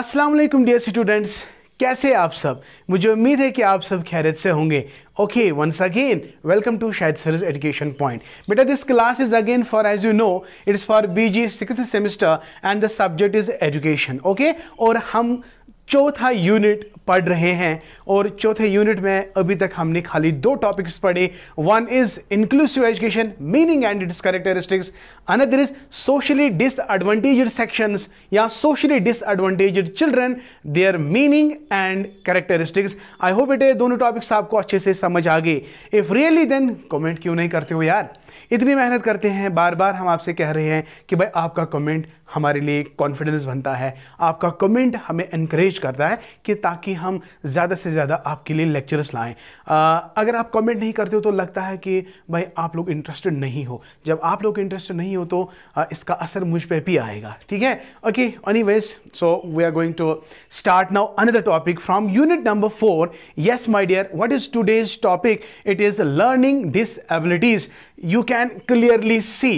अस्सलाम वालेकुम dear students कैसे आप सब मुझे उम्मीद है कि आप सब खैरियत से होंगे okay once again welcome to शायद सर एजुकेशन पॉइंट बेटा this class is again for as you know it's for B G six semester and the subject is education okay और हम चौथा यूनिट पढ़ रहे हैं और चौथे यूनिट में अभी तक हमने खाली दो टॉपिक्स पढ़े one is inclusive education meaning and its characteristics another is socially disadvantage sections या socially disadvantage children their meaning and characteristics I hope it दोनों टॉपिक्स आपको अच्छे से समझ आ गए इफ रियली देन कॉमेंट क्यों नहीं करते हो यार इतनी मेहनत करते हैं बार बार हम आपसे कह रहे हैं कि भाई आपका कमेंट हमारे लिए कॉन्फिडेंस बनता है आपका कमेंट हमें इनक्रेज करता है कि ताकि हम ज़्यादा से ज़्यादा आपके लिए लेक्चर्स लाएँ अगर आप कमेंट नहीं करते हो तो लगता है कि भाई आप लोग इंटरेस्टेड नहीं हो जब आप लोग इंटरेस्टेड नहीं हो तो इसका असर मुझ पर भी आएगा ठीक है okay any so we are going to start now another topic from unit number four yes my dear what is today's topic it is learning disabilities you can clearly see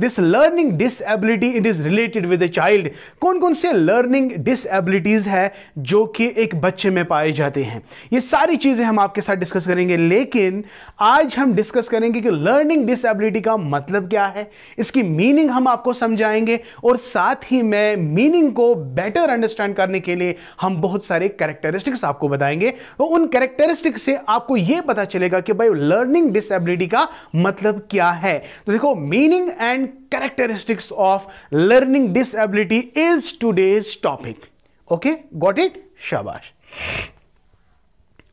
this learning disability it is related with a child कौन कौन से learning डिसएबिलिटीज है जो कि एक बच्चे में पाए जाते हैं ये सारी चीज़ें हम आपके साथ डिस्कस करेंगे लेकिन आज हम डिस्कस करेंगे कि लर्निंग disability का मतलब क्या है इसकी मीनिंग हम आपको समझाएंगे और साथ ही में मीनिंग को बेटर अंडरस्टैंड करने के लिए हम बहुत सारे कैरेक्टरिस्टिक्स आपको बताएंगे और उन कैरेक्टरिस्टिक्स से आपको ये पता चलेगा कि भाई लर्निंग डिसएबिलिटी का मतलब क्या है तो देखो meaning and characteristics of learning disability is today's topic okay got it शाबाश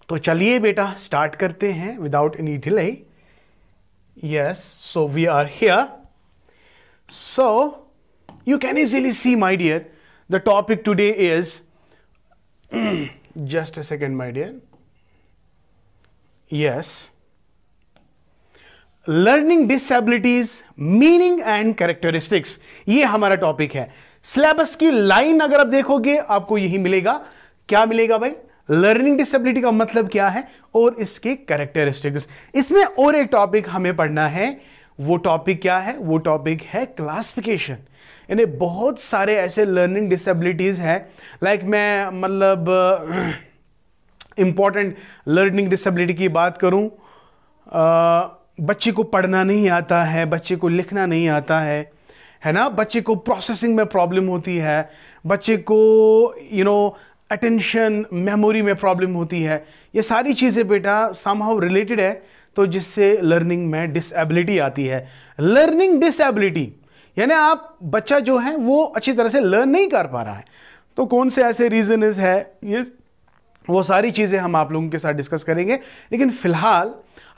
तो चलिए बेटा स्टार्ट करते हैं without any delay yes so we are here so you can easily see my the topic today is just a second second dear yes yes learning disabilities meaning and characteristics ये हमारा topic है syllabus की line अगर आप देखोगे आपको यही मिलेगा क्या मिलेगा भाई लर्निंग डिसेबिलिटी का मतलब क्या है और इसके कैरेक्टरिस्टिक्स इसमें और एक टॉपिक हमें पढ़ना है वो टॉपिक क्या है वो टॉपिक है क्लासिफिकेशन यानी बहुत सारे ऐसे लर्निंग डिसेबिलिटीज़ हैं लाइक मैं मतलब इंपॉर्टेंट लर्निंग डिसेबिलिटी की बात करूं आ, बच्चे को पढ़ना नहीं आता है बच्चे को लिखना नहीं आता है है ना बच्चे को प्रोसेसिंग में प्रॉब्लम होती है बच्चे को यू नो अटेंशन मेमोरी में प्रॉब्लम होती है ये सारी चीज़ें बेटा समहाउ रिलेटेड है तो जिससे लर्निंग में डिसेबिलिटी आती है लर्निंग डिसेबिलिटी यानी आप बच्चा जो है वो अच्छी तरह से लर्न नहीं कर पा रहा है तो कौन से ऐसे रीजन है ये वो सारी चीज़ें हम आप लोगों के साथ डिस्कस करेंगे लेकिन फिलहाल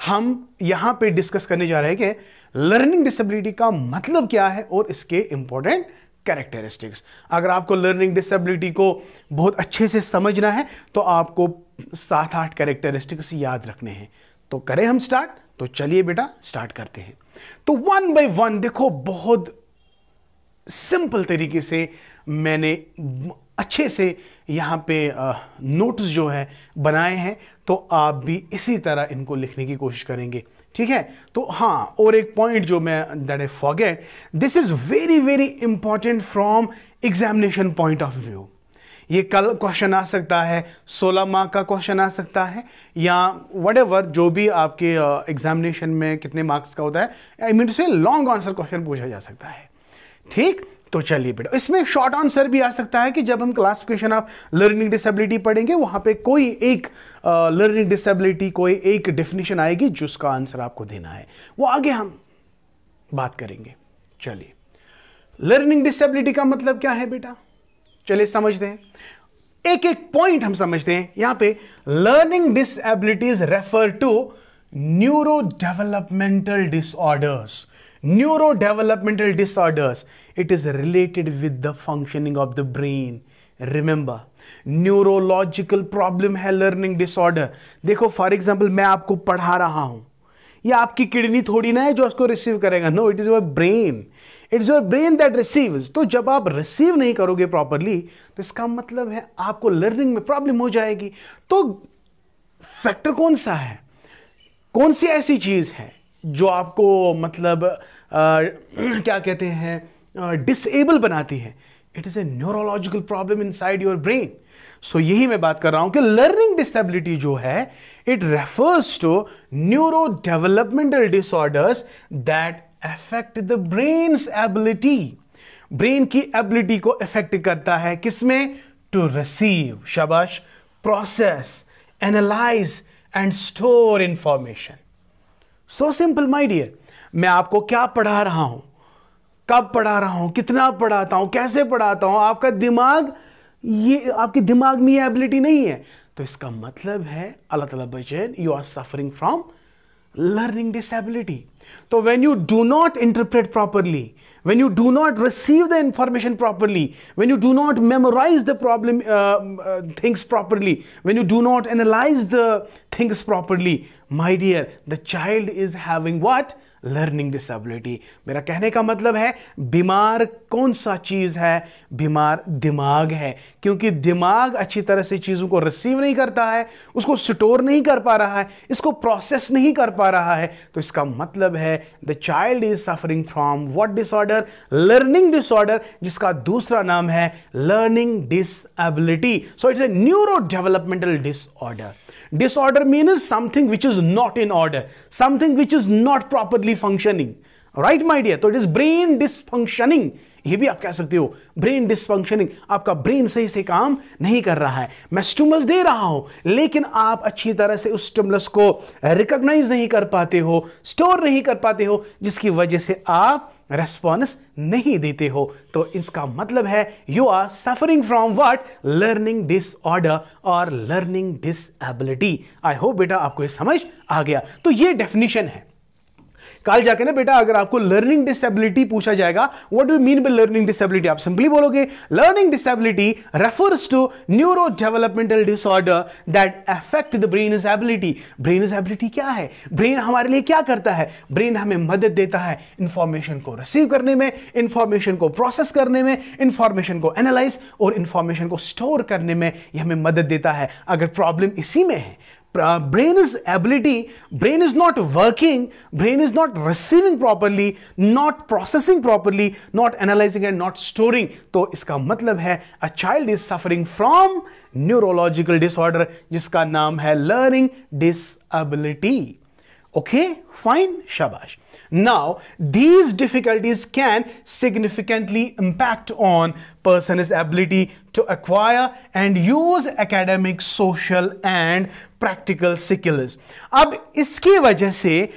हम यहां पे डिस्कस करने जा रहे हैं कि लर्निंग डिसेबिलिटी का मतलब क्या है और इसके इंपॉर्टेंट कैरेक्टरिस्टिक्स अगर आपको लर्निंग डिसेबिलिटी को बहुत अच्छे से समझना है तो आपको सात आठ कैरेक्टरिस्टिक्स याद रखने हैं तो करें हम स्टार्ट तो चलिए बेटा स्टार्ट करते हैं तो वन बाय वन देखो बहुत सिंपल तरीके से मैंने अच्छे से यहाँ पे नोट्स जो है बनाए हैं तो आप भी इसी तरह इनको लिखने की कोशिश करेंगे ठीक है तो हाँ और एक पॉइंट जो मैं that I forget this is very very important from examination point of view ये कल क्वेश्चन आ सकता है सोलह मार्क का क्वेश्चन आ सकता है या वट जो भी आपके एग्जामिनेशन में कितने मार्क्स का होता है आई मीन से लॉन्ग आंसर क्वेश्चन पूछा जा सकता है ठीक तो चलिए बेटा इसमें शॉर्ट आंसर भी आ सकता है कि जब हम क्लासिफिकेशन ऑफ लर्निंग डिसेबिलिटी पढ़ेंगे वहां पे कोई एक लर्निंग uh, डिसेबिलिटी कोई एक डेफिनेशन आएगी जिसका आंसर आपको देना है वो आगे हम बात करेंगे चलिए लर्निंग डिसेबिलिटी का मतलब क्या है बेटा चलिए समझते हैं एक एक पॉइंट हम समझते हैं यहां पे learning disabilities refer to neuro developmental disorders neuro developmental disorders it is related with the functioning of the brain remember neurological problem है लर्निंग डिसऑर्डर देखो फॉर एग्जाम्पल मैं आपको पढ़ा रहा हूं या आपकी किडनी थोड़ी ना है जो उसको रिसीव करेगा no it is your brain it is your brain that receive तो जब आप रिसीव नहीं करोगे प्रॉपरली तो इसका मतलब है आपको लर्निंग में प्रॉब्लम हो जाएगी तो फैक्टर कौन सा है कौन सी ऐसी चीज़ है जो आपको मतलब आ, क्या कहते हैं डिसेबल बनाती है it is a neurological problem inside your brain so यही मैं बात कर रहा हूं कि लर्निंग डिसेबिलिटी जो है it refers to neuro developmental disorders that affect the brain ability brain की एबिलिटी को इफेक्ट करता है किसमें टू रिसीव शबश process analyse and store information so simple my dear मैं आपको क्या पढ़ा रहा हूं कब पढ़ा रहा हूं कितना पढ़ाता हूं कैसे पढ़ाता हूं आपका दिमाग ये आपके दिमाग में ये एबिलिटी नहीं है तो इसका मतलब है अल्लाह तला बचन you are suffering from learning disability तो when you do not interpret properly when you do not receive the information properly when you do not memorise the problem things properly when you do not analyse the things properly my dear the child is having what learning disability मेरा कहने का मतलब है बीमार कौन सा चीज़ है बीमार दिमाग है क्योंकि दिमाग अच्छी तरह से चीज़ों को रिसीव नहीं करता है उसको स्टोर नहीं कर पा रहा है इसको प्रोसेस नहीं कर पा रहा है तो इसका मतलब है the child is suffering from what disorder learning disorder जिसका दूसरा नाम है learning disability so it's a neuro developmental disorder disorder means something which is not in order something which is not properly functioning right my dear तो it is brain dysfunctioning ये भी आप कह सकते हो ब्रेन डिसफंक्शनिंग आपका brain सही से काम नहीं कर रहा है मैं स्टूमल दे रहा हूं लेकिन आप अच्छी तरह से उस स्टूमलस को रिकॉग्नाइज नहीं कर पाते हो स्टोर नहीं कर पाते हो जिसकी वजह से आप रेस्पॉन्स नहीं देते हो तो इसका मतलब है you are suffering from what learning disorder और लर्निंग डिसएबिलिटी आई होप बेटा आपको ये समझ आ गया तो ये डेफिनेशन है कल जाके ना बेटा अगर आपको लर्निंग डिसेबिलिटी पूछा जाएगा what you mean by learning disability आप सिंपली बोलोगे learning disability refers to neuro developmental disorder that affect the brain is ability brain is ability क्या है ब्रेन हमारे लिए क्या करता है ब्रेन हमें मदद देता है इंफॉर्मेशन को रिसीव करने में इंफॉर्मेशन को प्रोसेस करने में इंफॉर्मेशन को एनालाइज और इंफॉर्मेशन को स्टोर करने में यह हमें मदद देता है अगर प्रॉब्लम इसी में है brain is ability brain is not working brain is not receiving properly not processing properly not analysing and not storing तो इसका मतलब है a child is suffering from neurological disorder जिसका नाम है लर्निंग डिसबिलिटी ओके फाइन शाबाश Now, these difficulties can significantly impact on person's ability to acquire and use academic, social and practical skills. अब iski वजह से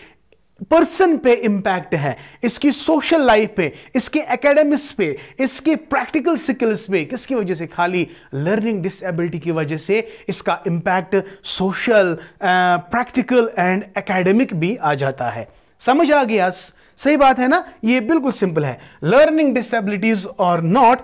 पर्सन पे impact है इसकी सोशल लाइफ पे इसके एकेडमिक्स पे इसके प्रैक्टिकल स्किल्स पे किसकी वजह से खाली लर्निंग डिसेबिलिटी की वजह से इसका impact social practical and academic भी आ जाता है समझ आ गया सही बात है ना ये बिल्कुल सिंपल है लर्निंग डिसेबिलिटीज और not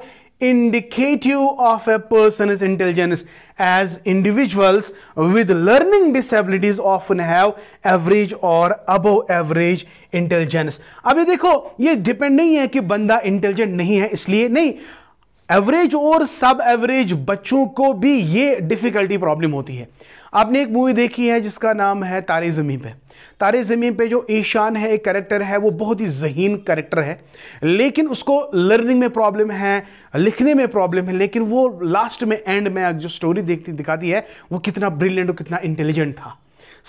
indicative of a person person's intelligence as individuals with learning disabilities often have average or above average intelligence अभी देखो ये डिपेंड नहीं है कि बंदा इंटेलिजेंट नहीं है इसलिए नहीं एवरेज और सब एवरेज बच्चों को भी ये डिफिकल्टी प्रॉब्लम होती है आपने एक मूवी देखी है जिसका नाम है तारे जमीन पे तारे ज़मीन पे जो ईशान है एक करेक्टर है वो बहुत ही जहीन करेक्टर है लेकिन उसको लर्निंग में प्रॉब्लम है लिखने में प्रॉब्लम है लेकिन वो लास्ट में एंड में जो स्टोरी देखती दिखाती है वो कितना ब्रिलियंट और कितना इंटेलिजेंट था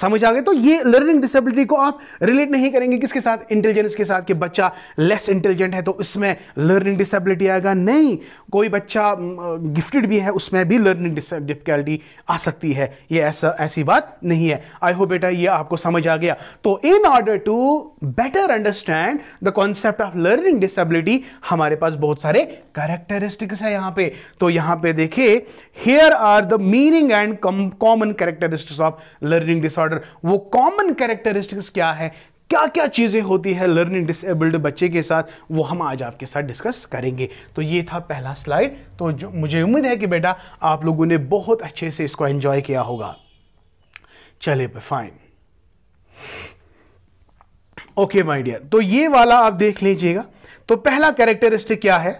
समझ आ गए तो ये लर्निंग डिसेबिलिटी को आप रिलेट नहीं करेंगे किसके साथ इंटेलिजेंस के साथ कि बच्चा लेस इंटेलिजेंट है तो इसमें लर्निंग डिसेबिलिटी आएगा नहीं कोई बच्चा गिफ्टेड भी है उसमें भी लर्निंग डिफिकल्टी आ सकती है ये ऐसा ऐसी बात नहीं है आई होप बेटा ये आपको समझ आ गया तो in order to better understand the concept of learning disability हमारे पास बहुत सारे कैरेक्टरिस्टिक्स है यहां पे तो यहां पे देखिए here are the meaning and common characteristics of learning dis disorder वो कॉमन कैरेक्टरिस्टिक्स क्या है क्या क्या चीज़ें होती है लर्निंग डिसेबल्ड बच्चे के साथ वो हम आज आपके साथ डिस्कस करेंगे तो ये था पहला स्लाइड तो जो मुझे उम्मीद है कि बेटा आप लोगों ने बहुत अच्छे से इसको एंजॉय किया होगा चले पे फाइन ओके माय डियर तो ये वाला आप देख लीजिएगा तो पहला कैरेक्टरिस्टिक क्या है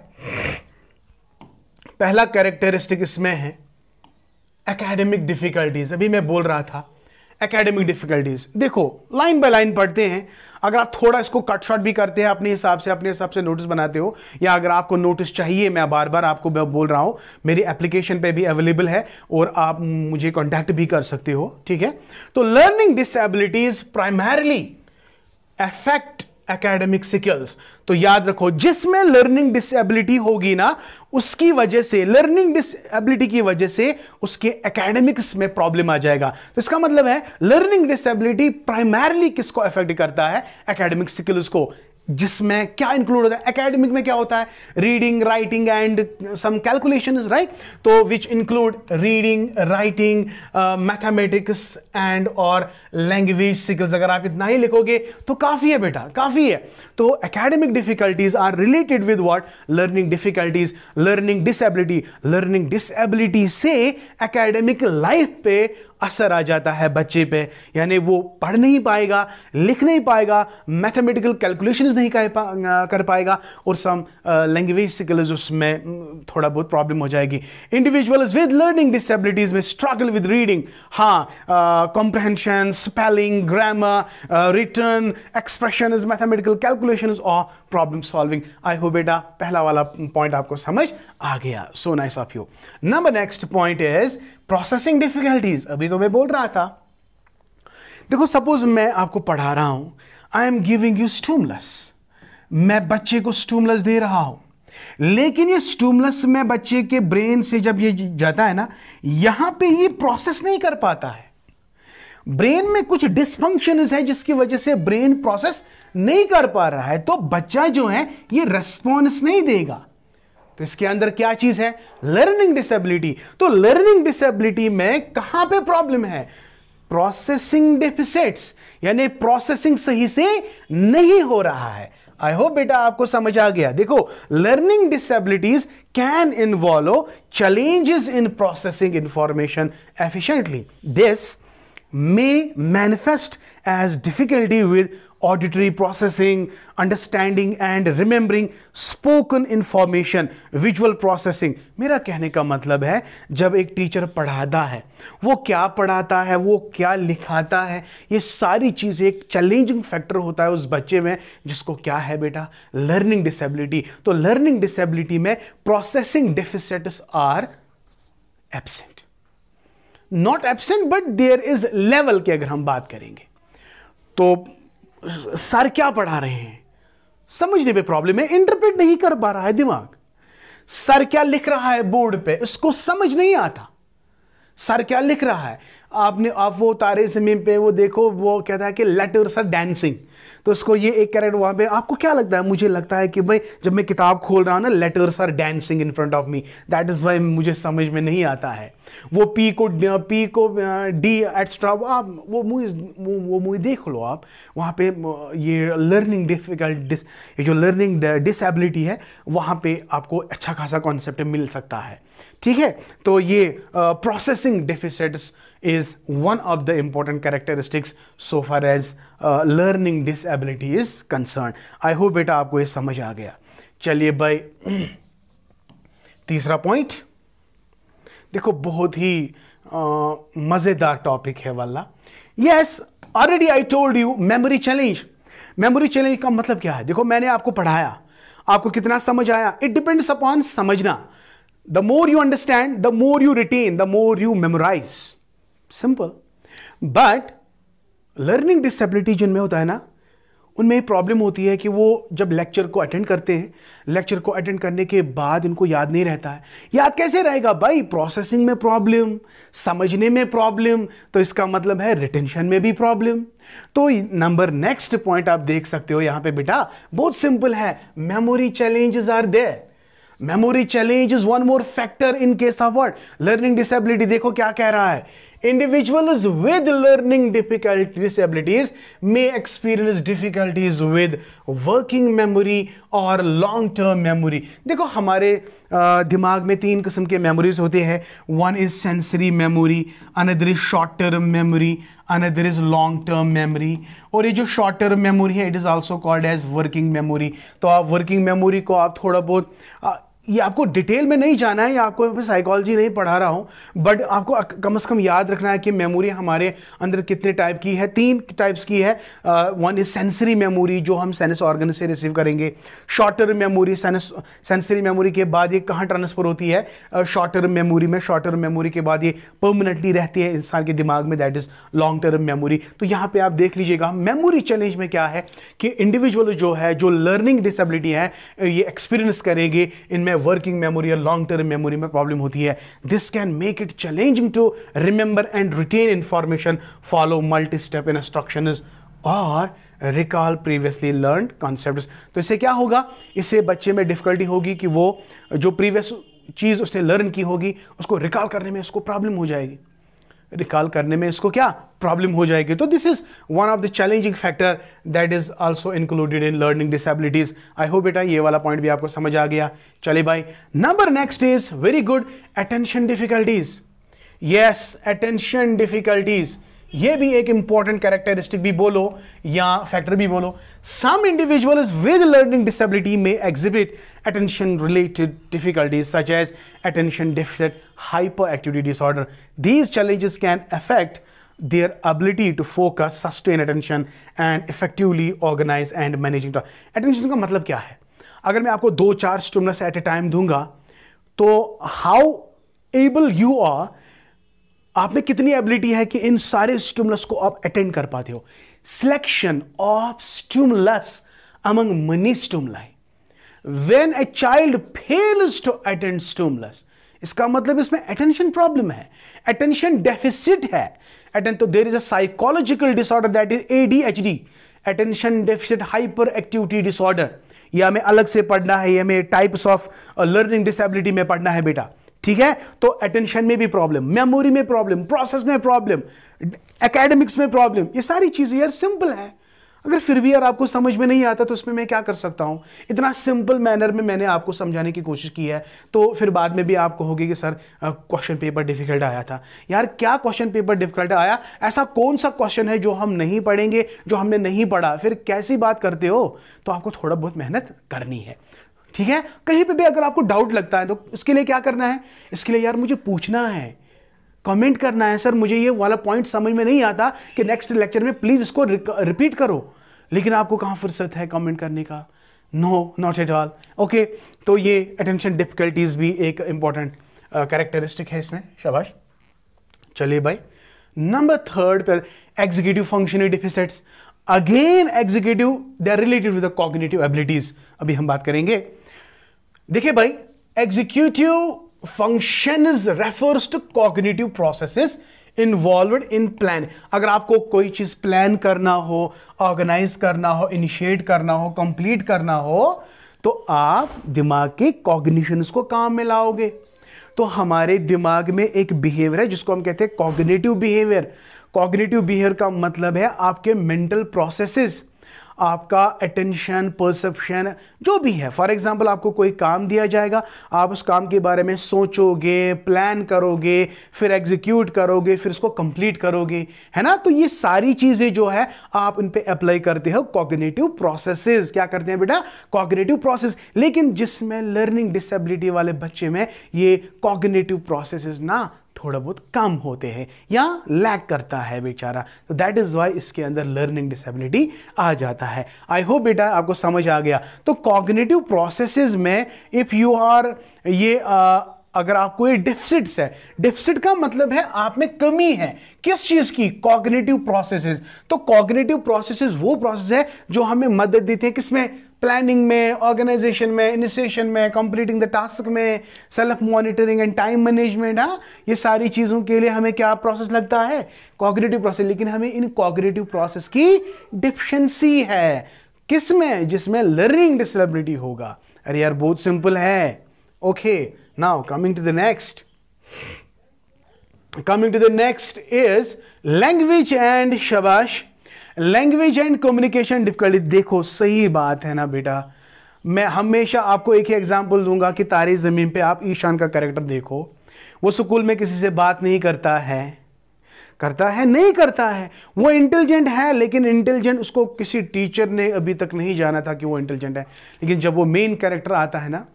पहला कैरेक्टरिस्टिक इसमें है एकेडमिक डिफिकल्टीज अभी मैं बोल रहा था एकेडमिक डिफिकल्टीज देखो लाइन बाय लाइन पढ़ते हैं अगर आप थोड़ा इसको कट शॉट भी करते हैं अपने हिसाब से अपने हिसाब से नोटिस बनाते हो या अगर आपको नोटिस चाहिए मैं बार बार आपको बोल रहा हूँ मेरी एप्लीकेशन पे भी अवेलेबल है और आप मुझे कॉन्टैक्ट भी कर सकते हो ठीक है तो learning disabilities primarily affect academic skills तो याद रखो जिसमें लर्निंग डिसेबिलिटी होगी ना उसकी वजह से लर्निंग डिसेबिलिटी की वजह से उसके एकेडमिक्स में प्रॉब्लम आ जाएगा तो इसका मतलब है लर्निंग डिसेबिलिटी प्राइमरली किसको अफेक्ट करता है एकेडमिक स्किल्स को जिसमें क्या इंक्लूड होता है एकेडमिक में क्या होता है reading writing and some calculation right तो which include reading writing mathematics and और लैंग्वेज स्किल्स अगर आप इतना ही लिखोगे तो काफ़ी है बेटा काफ़ी है तो academic difficulties are related with what learning difficulties learning disability learning disability से एकेडमिक लाइफ पे असर आ जाता है बच्चे पे यानी वो पढ़ नहीं पाएगा लिख नहीं पाएगा मैथमेटिकल कैलकुलेशंस नहीं कर पा कर पाएगा और सम लैंग्वेज स्किल्स उसमें थोड़ा बहुत प्रॉब्लम हो जाएगी इंडिविजुअल्स विद लर्निंग डिसेबिलिटीज़ में स्ट्रगल विद रीडिंग हाँ comprehension spelling grammar written expression mathematical calculation or problem solving I hope बेटा पहला वाला पॉइंट आपको समझ आ गया so nice of you number next point is processing difficulties अभी तो मैं बोल रहा था देखो सपोज मैं आपको पढ़ा रहा हूं I am giving you stimulus मैं बच्चे को स्टूमलस दे रहा हूं लेकिन ये स्टूमलस में बच्चे के ब्रेन से जब ये जाता है ना यहां पे ये प्रोसेस नहीं कर पाता है ब्रेन में कुछ डिसफंक्शन है जिसकी वजह से ब्रेन प्रोसेस नहीं कर पा रहा है तो बच्चा जो है ये रेस्पॉन्स नहीं देगा तो इसके अंदर क्या चीज है लर्निंग डिसेबिलिटी तो लर्निंग डिसेबिलिटी में कहां पे प्रॉब्लम है प्रोसेसिंग डेफिसिट्स यानी प्रोसेसिंग सही से नहीं हो रहा है आई होप बेटा आपको समझ आ गया देखो learning disabilities can involve challenges in processing information efficiently this may manifest as difficulty with auditory processing understanding and remembering spoken information visual processing मेरा कहने का मतलब है जब एक टीचर पढ़ाता है वो क्या पढ़ाता है वो क्या लिखाता है ये सारी चीज़ें एक चैलेंजिंग फैक्टर होता है उस बच्चे में जिसको क्या है बेटा लर्निंग डिसेबिलिटी तो लर्निंग डिसेबिलिटी में processing deficits are absent not absent but there is level की अगर हम बात करेंगे तो सर क्या पढ़ा रहे हैं समझने में प्रॉब्लम है इंटरप्रेट नहीं कर पा रहा है दिमाग सर क्या लिख रहा है बोर्ड पे उसको समझ नहीं आता सर क्या लिख रहा है आपने आप वो तारे जमीन पे वो देखो वो कहता है कि लेटर सर डांसिंग तो उसको ये एक कैरेट वहां पे आपको क्या लगता है मुझे लगता है कि भाई जब मैं किताब खोल रहा हूँ ना letters are dancing in front of me that is why मुझे समझ में नहीं आता है वो पी को पी को डी एक्स्ट्रा वो आप वो मूवीज वो वो मूवी देख लो आप वहाँ पे ये लर्निंग डिफिकल्ट ये जो लर्निंग डिसेबिलिटी है वहाँ पे आपको अच्छा खासा कॉन्सेप्ट मिल सकता है ठीक है तो ये processing deficits is one of the important characteristics so far as learning disability is concern I hope बेटा आपको ये समझ आ गया चलिए भाई तीसरा पॉइंट देखो बहुत ही मज़ेदार टॉपिक है वाला yes already I told you memory challenge memory challenge का मतलब क्या है देखो मैंने आपको पढ़ाया आपको कितना समझ आया इट डिपेंड्स अपॉन समझना the more you understand the more you retain the more you memorise simple but learning disability जिनमें होता है ना उनमें प्रॉब्लम होती है कि वो जब लेक्चर को अटेंड करते हैं लेक्चर को अटेंड करने के बाद इनको याद नहीं रहता है याद कैसे रहेगा भाई प्रोसेसिंग में प्रॉब्लम समझने में प्रॉब्लम तो इसका मतलब है रिटेंशन में भी प्रॉब्लम तो नंबर नेक्स्ट पॉइंट आप देख सकते हो यहाँ पे बेटा बहुत सिंपल है memory challenges are there memory challenge is one more factor in case of word learning disability देखो क्या कह रहा है individuals with learning disabilities may experience difficulties with working memory और long term memory देखो हमारे दिमाग में तीन किस्म के memories होते हैं one is sensory memory another is short term memory another is long term memory और ये जो short term memory है it is also called as working memory तो आप working memory को आप थोड़ा बहुत ये आपको डिटेल में नहीं जाना है या आपको मैं साइकोलॉजी नहीं पढ़ा रहा हूँ बट आपको कम से कम याद रखना है कि मेमोरी हमारे अंदर कितने टाइप की है तीन टाइप्स की है वन इज सेंसरी मेमोरी जो हम सेंस ऑर्गन से रिसीव करेंगे short term memory sensory memory के बाद ये कहाँ ट्रांसफर होती है शॉर्ट टर्म मेमोरी में शॉर्ट टर्म मेमोरी के बाद ये परमानेंटली रहती है इंसान के दिमाग में that is long term memory तो यहाँ पर आप देख लीजिएगा मेमोरी चैलेंज में क्या है कि इंडिविजुअल जो है जो लर्निंग डिसेबिलिटी है ये एक्सपीरियंस करेंगे इनमें वर्किंग मेमोरी या लॉन्ग टर्म मेमोरी में प्रॉब्लम होती है this can make it challenging to remember and retain information follow multi step instruction or recall previously learn concept तो इससे क्या होगा इससे बच्चे में डिफिकल्टी होगी कि वो जो प्रीवियस चीज़ उसने लर्न की होगी उसको रिकॉल करने में उसको प्रॉब्लम हो जाएगी रिकॉल करने में इसको क्या प्रॉब्लम हो जाएगी तो this is one of the challenging factor that is also included in learning disabilities I hope बेटा ये वाला पॉइंट भी आपको समझ आ गया चले भाई number next is very good attention difficulties yes attention difficulties ये भी एक इंपॉर्टेंट कैरेक्टरिस्टिक भी बोलो या फैक्टर भी बोलो some individual with learning disability में exhibit attention related difficulties such as attention deficit hyperactivity disorder these challenges can affect their ability to focus sustain attention and effectively organise and managing attention का मतलब क्या है अगर मैं आपको दो चार स्टिमुलस एट ए टाइम दूंगा तो हाउ एबल यू आर आप में कितनी एबिलिटी है कि इन सारे स्टूमलस को आप अटेंड कर पाते हो selection of stimulus among many stimuli when a child fails to attend stimulus इसका मतलब इसमें अटेंशन प्रॉब्लम है अटेंशन डेफिसिट है अटेंड तो there is a psychological disorder that is ADHD attention deficit hyperactivity disorder ये हमें अलग से पढ़ना है ये हमें टाइप्स ऑफ लर्निंग डिसेबिलिटी में पढ़ना है बेटा ठीक है तो अटेंशन में भी प्रॉब्लम मेमोरी में प्रॉब्लम प्रोसेस में प्रॉब्लम एकेडमिक्स में प्रॉब्लम ये सारी चीजें यार सिंपल है अगर फिर भी यार आपको समझ में नहीं आता तो उसमें मैं क्या कर सकता हूं इतना सिंपल मैनर में मैंने आपको समझाने की कोशिश की है तो फिर बाद में भी आप कहोगे कि सर क्वेश्चन पेपर डिफिकल्ट आया था यार क्या क्वेश्चन पेपर डिफिकल्ट आया ऐसा कौन सा क्वेश्चन है जो हम नहीं पढ़ेंगे जो हमने नहीं पढ़ा फिर कैसी बात करते हो तो आपको थोड़ा बहुत मेहनत करनी है ठीक है कहीं पे भी अगर आपको डाउट लगता है तो उसके लिए क्या करना है इसके लिए यार मुझे पूछना है कमेंट करना है सर मुझे ये वाला पॉइंट समझ में नहीं आता कि नेक्स्ट लेक्चर में प्लीज़ इसको रिपीट करो लेकिन आपको कहाँ फुर्सत है कमेंट करने का no not at all okay तो ये अटेंशन डिफिकल्टीज भी एक इंपॉर्टेंट कैरेक्टरिस्टिक uh, है इसमें शाबाश चलिए भाई नंबर थर्ड पर executive function deficits again executive they are related with the cognitive abilities अभी हम बात करेंगे देखिए भाई executive function refers to cognitive processes involve in plan अगर आपको कोई चीज प्लान करना हो ऑर्गेनाइज करना हो इनिशिएट करना हो कंप्लीट करना हो तो आप दिमाग के कॉग्निशन को काम में लाओगे तो हमारे दिमाग में एक बिहेवियर है जिसको हम कहते हैं कॉग्निटिव बिहेवियर कॉग्निटिव बिहेवियर का मतलब है आपके मेंटल प्रोसेसेस आपका अटेंशन परसेप्शन जो भी है फॉर एग्जांपल आपको कोई काम दिया जाएगा आप उस काम के बारे में सोचोगे प्लान करोगे फिर एग्जीक्यूट करोगे फिर उसको कंप्लीट करोगे है ना तो ये सारी चीज़ें जो है आप इन पर अप्लाई करते हो कॉग्नेटिव प्रोसेस क्या करते हैं बेटा कॉग्नेटिव प्रोसेस लेकिन जिसमें लर्निंग डिसेबिलिटी वाले बच्चे में ये कॉग्नेटिव प्रोसेस ना थोड़ा बहुत कम होते हैं या लैक करता है बेचारा तो दैट इज़ वाई इसके अंदर लर्निंग डिसेबिलिटी आ जाता है आई होप बेटा आपको समझ आ गया तो कॉग्नेटिव प्रोसेस में इफ़ यू आर ये आ, अगर आपको ये डिफिसिट्स है डिफिसिट का मतलब है आप में कमी है किस चीज़ की कॉग्नेटिव प्रोसेसेस तो कॉग्नेटिव प्रोसेसेस वो प्रोसेस है जो हमें मदद देते हैं किसमें प्लानिंग में ऑर्गेनाइजेशन में इनिशिएशन में कंप्लीटिंग द टास्क में self monitoring and time management हाँ ये सारी चीज़ों के लिए हमें क्या प्रोसेस लगता है कॉग्रेटिव प्रोसेस लेकिन हमें इन कॉग्रेटिव प्रोसेस की डिफिशेंसी है किसमें जिसमें लर्निंग डिसेबिलिटी होगा अरे यार बहुत सिंपल है okay now coming to the next coming to the next is language and शबाश लैंग्वेज एंड कम्युनिकेशन डिफिकल्टी देखो सही बात है ना बेटा मैं हमेशा आपको एक ही एग्जाम्पल दूंगा कि तारी ज़मीन पे आप ईशान का कैरेक्टर देखो वो स्कूल में किसी से बात नहीं करता है करता है नहीं करता है वो इंटेलिजेंट है लेकिन इंटेलिजेंट उसको किसी टीचर ने अभी तक नहीं जाना था कि वो इंटेलिजेंट है लेकिन जब वो मेन कैरेक्टर आता है ना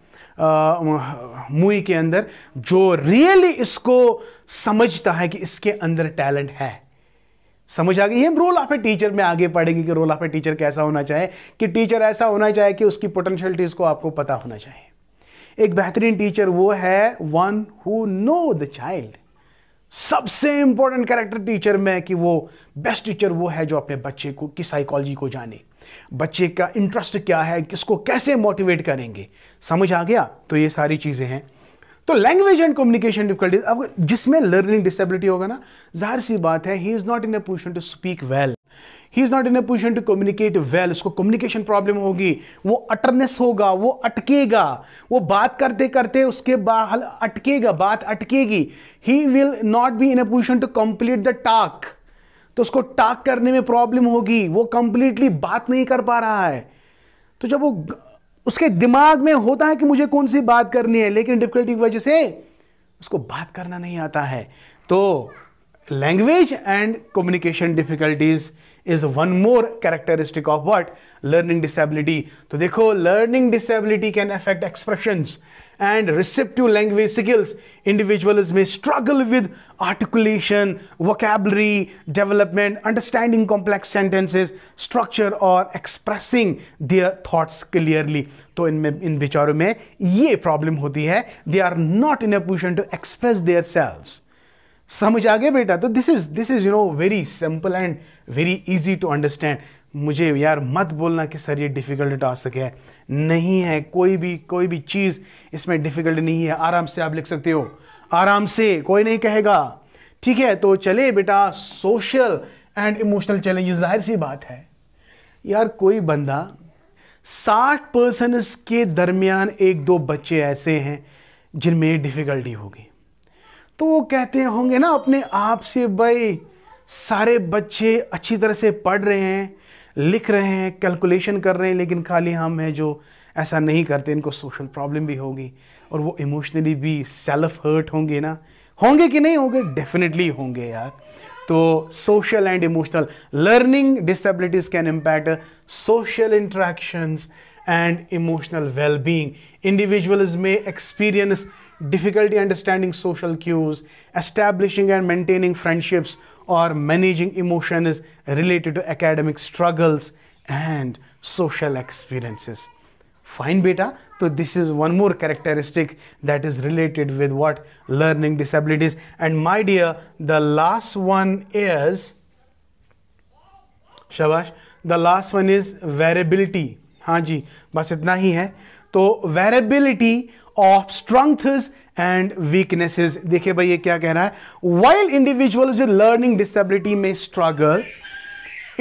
मूवी के अंदर जो रियली इसको समझता है कि इसके अंदर टैलेंट है समझ आ गई हम रोल ऑफ ए टीचर में आगे पढ़ेंगे कि रोल ऑफ ए टीचर कैसा होना चाहिए कि टीचर ऐसा होना चाहिए कि उसकी पोटेंशियलिटीज़ को आपको पता होना चाहिए एक बेहतरीन टीचर वो है one who know the child सबसे इंपॉर्टेंट कैरेक्टर टीचर में कि वो बेस्ट टीचर वो है जो अपने बच्चे को की साइकोलॉजी को जाने बच्चे का इंटरेस्ट क्या है किसको कैसे मोटिवेट करेंगे समझ आ गया तो ये सारी चीज़ें हैं तो लैंग्वेज एंड कम्युनिकेशन डिफिकल्टीज अब जिसमें लर्निंग डिसेबिलिटी होगा ना जाहिर सी बात है he is not in a position to speak well he is not in a position to communicate well उसको कम्युनिकेशन प्रॉब्लम होगी वो अटरनेस होगा वो अटकेगा वो बात करते करते उसके बाहर अटकेगा बात अटकेगी he will not be in a position to complete the talk तो उसको टाक करने में प्रॉब्लम होगी वो कंप्लीटली बात नहीं कर पा रहा है तो जब वो उसके दिमाग में होता है कि मुझे कौन सी बात करनी है लेकिन डिफिकल्टी की वजह से उसको बात करना नहीं आता है तो language and communication difficulties is one more characteristic of what learning disability तो देखो learning disability can affect expressions and receptive language skills, individuals may struggle with articulation, vocabulary development, understanding complex sentences, structure or expressing their thoughts clearly. So in इन बेचारों में ये problem होती है they are not in a position to express themselves. selves. समझ आ गया बेटा तो this is this is you know very simple and very मुझे यार मत बोलना कि सर ये डिफ़िकल्ट टास्क है नहीं है कोई भी कोई भी चीज़ इसमें डिफ़िकल्ट नहीं है आराम से आप लिख सकते हो आराम से कोई नहीं कहेगा ठीक है तो चले बेटा सोशल एंड इमोशनल चैलेंज जाहिर सी बात है यार कोई बंदा साठ परसेंट के दरमियान एक दो बच्चे ऐसे हैं जिनमें डिफ़िकल्टी होगी तो वो कहते होंगे ना अपने आप से भाई सारे बच्चे अच्छी तरह से पढ़ रहे हैं लिख रहे हैं कैलकुलेशन कर रहे हैं लेकिन खाली हम हैं जो ऐसा नहीं करते इनको सोशल प्रॉब्लम भी होगी और वो इमोशनली भी सेल्फ हर्ट होंगे ना होंगे कि नहीं होंगे डेफिनेटली होंगे यार तो social and emotional learning disabilities can impact social interactions and emotional wellbeing individuals में experience difficulty understanding social cues establishing and maintaining friendships or managing emotion is related to academic struggles and social experiences. Fine, beta. So, this is one more characteristic that is related with what learning disabilities. And my dear, the last one is Shabash. The last one is variability. हाँ जी बस इतना ही है तो variability of strength and weaknesses देखिए भाई ये क्या कह रहा है वाइल इंडिविजुअल लर्निंग डिसेबिलिटी में struggle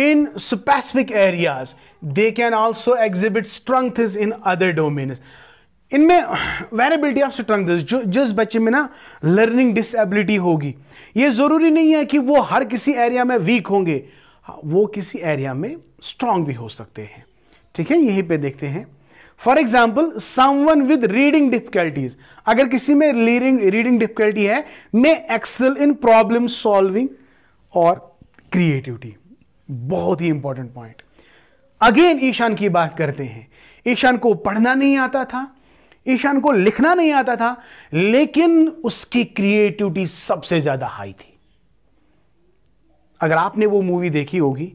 in specific areas they can also exhibit strength in other domain इनमें वेरेबिलिटी ऑफ स्ट्रेंथ जो जिस बच्चे में ना लर्निंग डिसेबिलिटी होगी ये ज़रूरी नहीं है कि वो हर किसी एरिया में वीक होंगे हाँ, वो किसी एरिया में स्ट्रांग भी हो सकते हैं ठीक है यहीं पे देखते हैं for example someone with reading difficulties अगर किसी में रीडिंग रीडिंग डिफिकल्टी है may excel in problem solving और क्रिएटिविटी बहुत ही इंपॉर्टेंट पॉइंट अगेन ईशान की बात करते हैं ईशान को पढ़ना नहीं आता था ईशान को लिखना नहीं आता था लेकिन उसकी क्रिएटिविटी सबसे ज्यादा हाई थी अगर आपने वो मूवी देखी होगी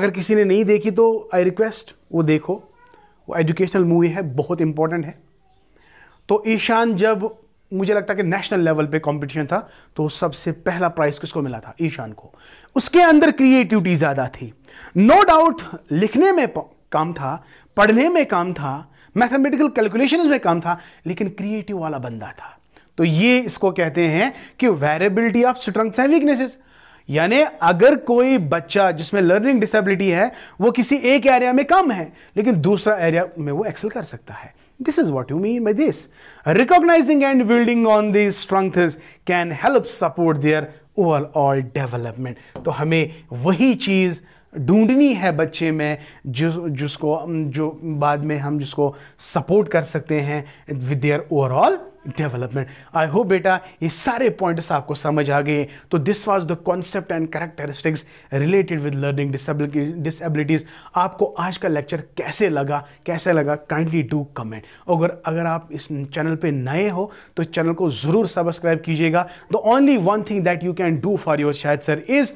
अगर किसी ने नहीं देखी तो आई रिक्वेस्ट वो देखो वो एजुकेशनल मूवी है बहुत इंपॉर्टेंट है तो ईशान जब मुझे लगता है कि नेशनल लेवल पे कंपटीशन था तो सबसे पहला प्राइज किसको मिला था ईशान को उसके अंदर क्रिएटिविटी ज़्यादा थी नो no डाउट लिखने में काम था पढ़ने में काम था मैथमेटिकल कैलकुलेशन में काम था लेकिन क्रिएटिव वाला बंदा था तो ये इसको कहते हैं कि variability of strengths and weaknesses यानी अगर कोई बच्चा जिसमें लर्निंग डिसेबिलिटी है वो किसी एक एरिया में कम है लेकिन दूसरा एरिया में वो एक्सेल कर सकता है this is what you mean by this Recognizing and building on this strength can help support their overall development तो हमें वही चीज़ ढूंढनी है बच्चे में जिस जिसको जो बाद में हम जिसको सपोर्ट कर सकते हैं with their overall development I hope बेटा ये सारे पॉइंट्स आपको समझ आ गए तो this was the concept and characteristics related with learning disabilities आपको आज का लेक्चर कैसे लगा कैसे लगा काइंडली डू कमेंट अगर अगर आप इस चैनल पे नए हो तो चैनल को ज़रूर सब्सक्राइब कीजिएगा the only one thing that you can do for your शायद sir is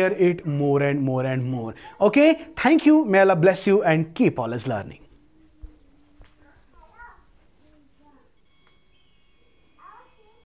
it more and more and more okay thank you may Allah bless you and keep all is learning